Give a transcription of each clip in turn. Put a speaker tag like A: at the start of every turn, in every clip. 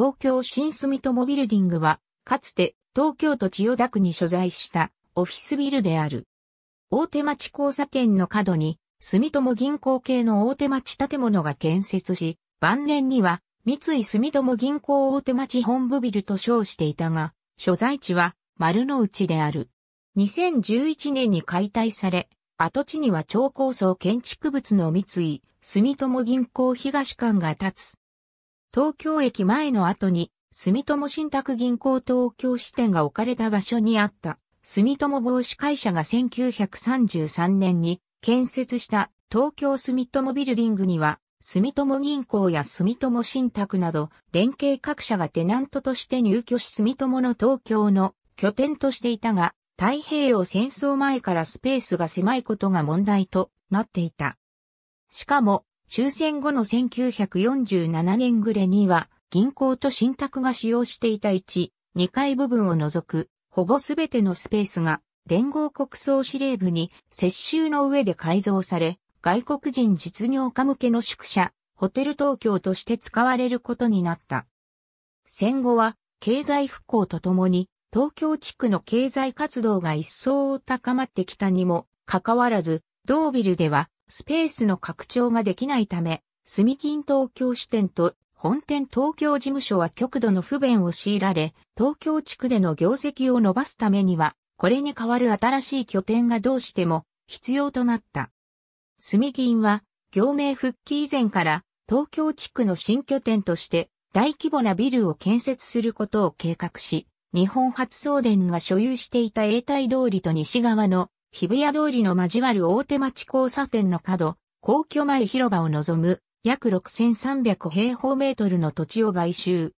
A: 東京新住友ビルディングは、かつて東京都千代田区に所在したオフィスビルである。大手町交差点の角に、住友銀行系の大手町建物が建設し、晩年には三井住友銀行大手町本部ビルと称していたが、所在地は丸の内である。2011年に解体され、跡地には超高層建築物の三井、住友銀行東館が建つ。東京駅前の後に、住友信託銀行東京支店が置かれた場所にあった、住友防止会社が1933年に建設した東京住友ビルディングには、住友銀行や住友信託など、連携各社がテナントとして入居し住友の東京の拠点としていたが、太平洋戦争前からスペースが狭いことが問題となっていた。しかも、終戦後の1947年暮れには、銀行と信託が使用していた1、2階部分を除く、ほぼすべてのスペースが、連合国総司令部に接収の上で改造され、外国人実業家向けの宿舎、ホテル東京として使われることになった。戦後は、経済復興とともに、東京地区の経済活動が一層高まってきたにも、かかわらず、同ビルではスペースの拡張ができないため、住金東京支店と本店東京事務所は極度の不便を強いられ、東京地区での業績を伸ばすためには、これに代わる新しい拠点がどうしても必要となった。住金は、業名復帰以前から東京地区の新拠点として大規模なビルを建設することを計画し、日本発送電が所有していた永代通りと西側の日比谷通りの交わる大手町交差点の角、皇居前広場を望む約6300平方メートルの土地を買収。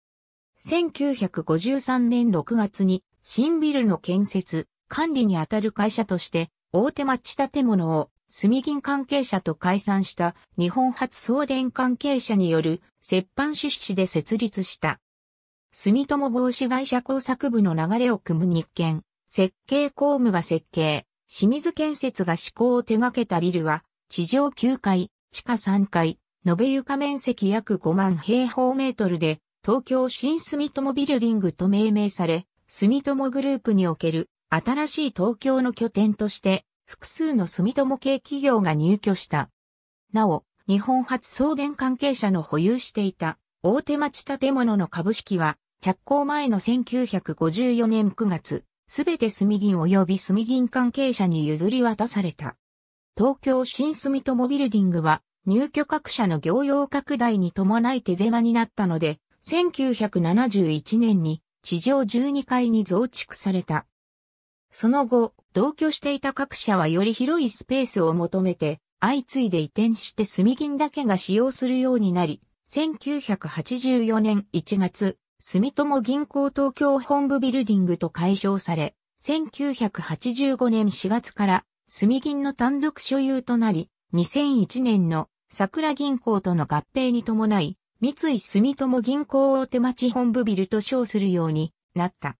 A: 1953年6月に新ビルの建設、管理にあたる会社として大手町建物を住銀関係者と解散した日本初送電関係者による折半出資で設立した。住友防止会社工作部の流れを組む日建、設計工務が設計、清水建設が施工を手掛けたビルは、地上9階、地下3階、延べ床面積約5万平方メートルで、東京新住友ビルディングと命名され、住友グループにおける新しい東京の拠点として複数の住友系企業が入居した。なお、日本初送電関係者の保有していた大手町建物の株式は着工前の1954年9月、すべて住銀及び住銀関係者に譲り渡された。東京新住友ビルディングは入居各社の業用拡大に伴い手狭になったので、1971年に地上12階に増築された。その後、同居していた各社はより広いスペースを求めて、相次いで移転して住銀だけが使用するようになり、1984年1月、住友銀行東京本部ビルディングと解消され、1985年4月から住銀の単独所有となり、2001年の桜銀行との合併に伴い、三井住友銀行大手町本部ビルと称するようになった。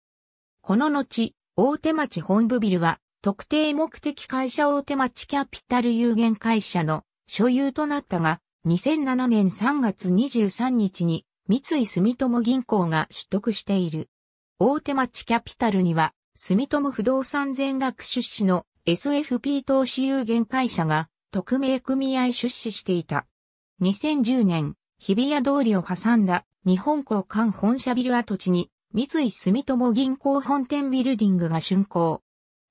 A: この後、大手町本部ビルは特定目的会社大手町キャピタル有限会社の所有となったが、2007年3月23日に三井住友銀行が取得している。大手町キャピタルには、住友不動産全額出資の SFP 投資有限会社が特命組合出資していた。2010年、日比谷通りを挟んだ日本交換本社ビル跡地に三井住友銀行本店ビルディングが竣工。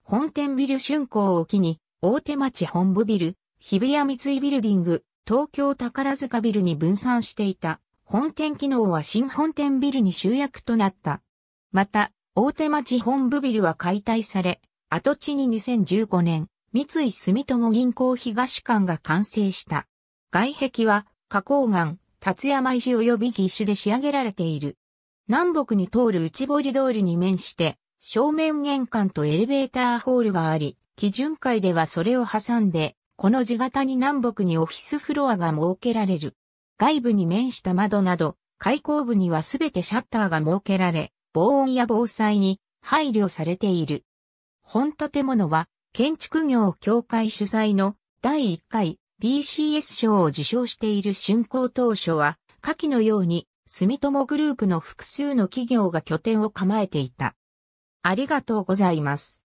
A: 本店ビル竣工を機に、大手町本部ビル、日比谷三井ビルディング、東京宝塚ビルに分散していた。本店機能は新本店ビルに集約となった。また、大手町本部ビルは解体され、跡地に2015年、三井住友銀行東館が完成した。外壁は、花崗岩、達山石及び義石で仕上げられている。南北に通る内堀通りに面して、正面玄関とエレベーターホールがあり、基準階ではそれを挟んで、この字型に南北にオフィスフロアが設けられる。外部に面した窓など、開口部にはすべてシャッターが設けられ、防音や防災に配慮されている。本建物は、建築業協会主催の第1回 BCS 賞を受賞している竣工当初は、下記のように、住友グループの複数の企業が拠点を構えていた。ありがとうございます。